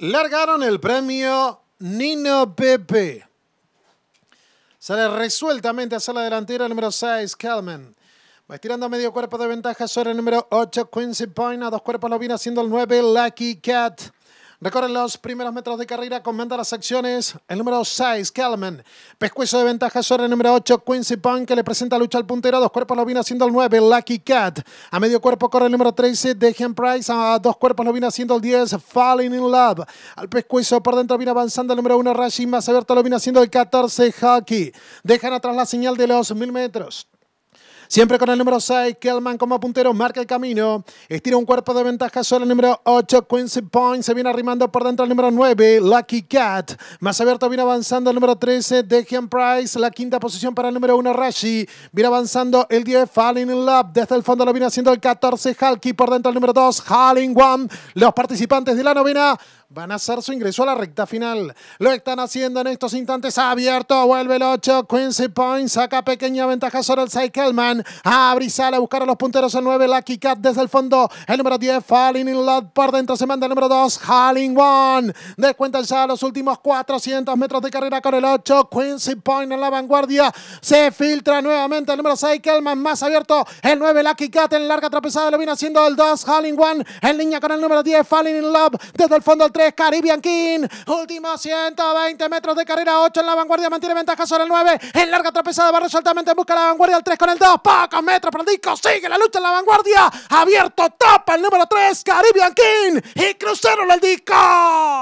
largaron el premio Nino Pepe. Sale resueltamente hacia la delantera el número 6, Calman. Va estirando medio cuerpo de ventaja sobre el número 8, Quincy Point. A dos cuerpos lo viene haciendo el 9, Lucky Cat. Recorren los primeros metros de carrera, comenta las acciones. El número 6, Kelman. Pescuezo de ventaja sobre el número 8, Quincy Punk, que le presenta lucha al puntero. Dos cuerpos lo viene haciendo el 9, Lucky Cat. A medio cuerpo corre el número 13, Dejan Price. A dos cuerpos lo viene haciendo el 10, Falling in Love. Al pescuezo por dentro viene avanzando el número 1, Rashi. Más abierto lo viene haciendo el 14, Hockey. Dejan atrás la señal de los mil metros. Siempre con el número 6, Kellman como puntero, marca el camino. Estira un cuerpo de ventaja sobre el número 8, Quincy Point. Se viene arrimando por dentro el número 9, Lucky Cat. Más abierto viene avanzando el número 13, Dejan Price. La quinta posición para el número 1, Rashi. Viene avanzando el 10, Falling in Love. Desde el fondo lo viene haciendo el 14, Halky. Por dentro el número 2, Halling One. Los participantes de la novena Van a hacer su ingreso a la recta final. Lo están haciendo en estos instantes. Abierto, vuelve el 8. Quincy Point saca pequeña ventaja sobre el 6. Kelman. a buscar a los punteros el 9. Lucky Cat desde el fondo. El número 10, Falling in Love. Por dentro se manda el número 2, Halling One. Descuentan ya los últimos 400 metros de carrera con el 8. Quincy Point en la vanguardia. Se filtra nuevamente el número 6, Kelman. Más abierto. El 9, Lucky Cat en larga trapezada. Lo viene haciendo el 2, Halling One. En línea con el número 10, Falling in Love. Desde el fondo el 3. Caribbean King. Último 120 metros de carrera, 8 en la vanguardia, mantiene ventaja sobre el 9. En larga tropezada, barrio soltamente busca la vanguardia, el 3 con el 2. Pocos metros para el disco, sigue la lucha en la vanguardia. Abierto, tapa el número 3, Caribbean King. Y cruzaron el disco.